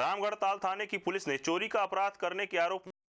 रामगढ़ ताल थाने की पुलिस ने चोरी का अपराध करने के आरोप